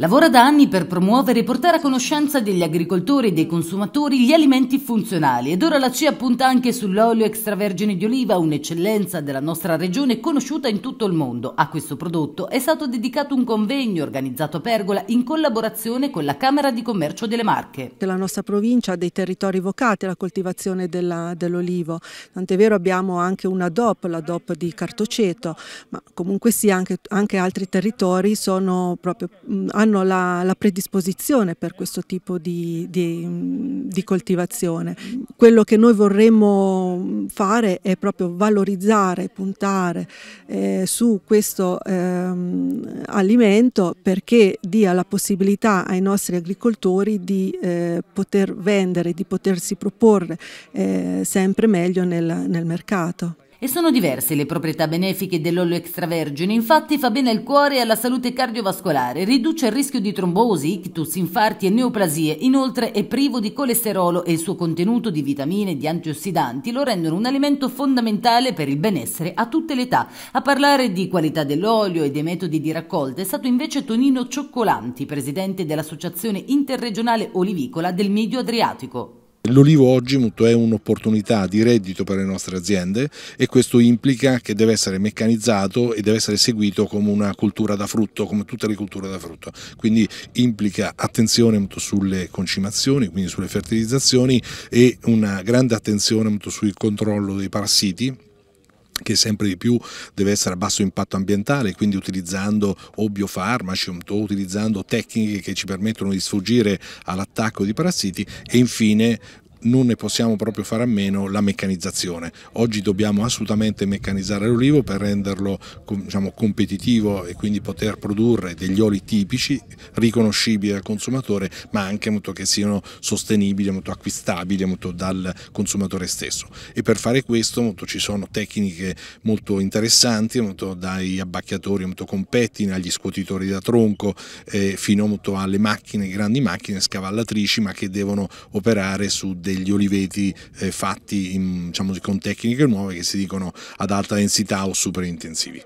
Lavora da anni per promuovere e portare a conoscenza degli agricoltori e dei consumatori gli alimenti funzionali ed ora la CIA punta anche sull'olio extravergine di oliva, un'eccellenza della nostra regione conosciuta in tutto il mondo. A questo prodotto è stato dedicato un convegno organizzato a Pergola in collaborazione con la Camera di Commercio delle Marche. La nostra provincia ha dei territori vocati alla coltivazione dell'olivo, tant'è vero abbiamo anche una DOP, la DOP di Cartoceto, ma comunque sì anche, anche altri territori sono proprio, hanno hanno la, la predisposizione per questo tipo di, di, di coltivazione. Quello che noi vorremmo fare è proprio valorizzare, puntare eh, su questo ehm, alimento perché dia la possibilità ai nostri agricoltori di eh, poter vendere, di potersi proporre eh, sempre meglio nel, nel mercato. E sono diverse le proprietà benefiche dell'olio extravergine, infatti fa bene al cuore e alla salute cardiovascolare, riduce il rischio di trombosi, ictus, infarti e neoplasie, inoltre è privo di colesterolo e il suo contenuto di vitamine e di antiossidanti lo rendono un alimento fondamentale per il benessere a tutte le età. A parlare di qualità dell'olio e dei metodi di raccolta è stato invece Tonino Cioccolanti, presidente dell'Associazione Interregionale Olivicola del Medio Adriatico. L'olivo oggi è un'opportunità di reddito per le nostre aziende e questo implica che deve essere meccanizzato e deve essere seguito come una cultura da frutto, come tutte le culture da frutto. Quindi implica attenzione sulle concimazioni, quindi sulle fertilizzazioni e una grande attenzione sul controllo dei parassiti che sempre di più deve essere a basso impatto ambientale, quindi utilizzando o biofarmaci o utilizzando tecniche che ci permettono di sfuggire all'attacco di parassiti e infine non ne possiamo proprio fare a meno la meccanizzazione. Oggi dobbiamo assolutamente meccanizzare l'olivo per renderlo diciamo, competitivo e quindi poter produrre degli oli tipici, riconoscibili al consumatore, ma anche molto, che siano sostenibili, molto, acquistabili molto, dal consumatore stesso. E per fare questo molto, ci sono tecniche molto interessanti, dai abbacchiatori molto compettini agli scuotitori da tronco, eh, fino alle macchine, grandi macchine scavallatrici, ma che devono operare su dei degli oliveti eh, fatti in, diciamo, con tecniche nuove che si dicono ad alta densità o super intensivi.